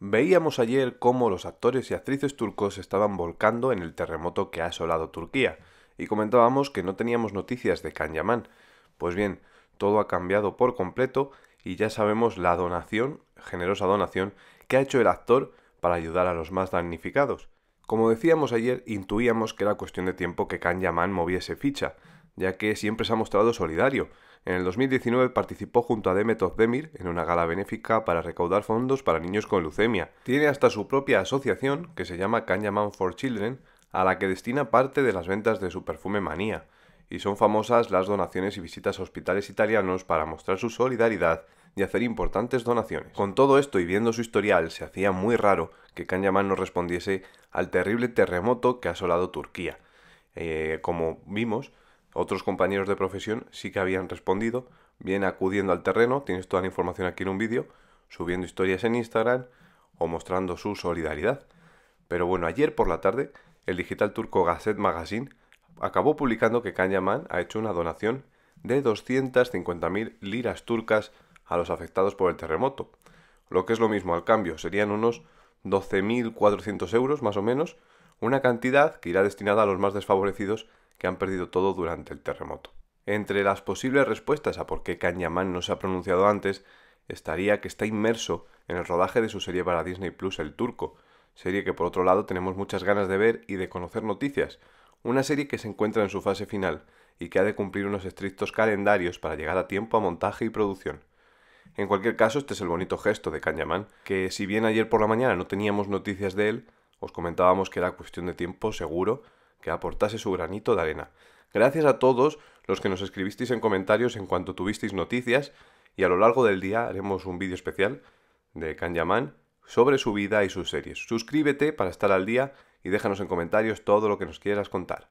Veíamos ayer cómo los actores y actrices turcos estaban volcando en el terremoto que ha asolado Turquía, y comentábamos que no teníamos noticias de Yaman. Pues bien, todo ha cambiado por completo y ya sabemos la donación, generosa donación, que ha hecho el actor para ayudar a los más damnificados. Como decíamos ayer, intuíamos que era cuestión de tiempo que Yaman moviese ficha, ya que siempre se ha mostrado solidario. En el 2019 participó junto a Demet Demir en una gala benéfica para recaudar fondos para niños con leucemia. Tiene hasta su propia asociación, que se llama Kanyaman for Children, a la que destina parte de las ventas de su perfume Manía. Y son famosas las donaciones y visitas a hospitales italianos para mostrar su solidaridad y hacer importantes donaciones. Con todo esto y viendo su historial, se hacía muy raro que Kanyaman no respondiese al terrible terremoto que ha asolado Turquía. Eh, como vimos, otros compañeros de profesión sí que habían respondido, bien acudiendo al terreno, tienes toda la información aquí en un vídeo, subiendo historias en Instagram o mostrando su solidaridad. Pero bueno, ayer por la tarde, el digital turco Gazette Magazine acabó publicando que Kanyaman ha hecho una donación de 250.000 liras turcas a los afectados por el terremoto. Lo que es lo mismo al cambio, serían unos 12.400 euros más o menos, una cantidad que irá destinada a los más desfavorecidos que han perdido todo durante el terremoto. Entre las posibles respuestas a por qué Cañamán no se ha pronunciado antes estaría que está inmerso en el rodaje de su serie para Disney Plus El Turco, serie que por otro lado tenemos muchas ganas de ver y de conocer noticias, una serie que se encuentra en su fase final y que ha de cumplir unos estrictos calendarios para llegar a tiempo a montaje y producción. En cualquier caso, este es el bonito gesto de Cañamán, que si bien ayer por la mañana no teníamos noticias de él, os comentábamos que era cuestión de tiempo seguro que aportase su granito de arena. Gracias a todos los que nos escribisteis en comentarios en cuanto tuvisteis noticias y a lo largo del día haremos un vídeo especial de Kanyaman sobre su vida y sus series. Suscríbete para estar al día y déjanos en comentarios todo lo que nos quieras contar.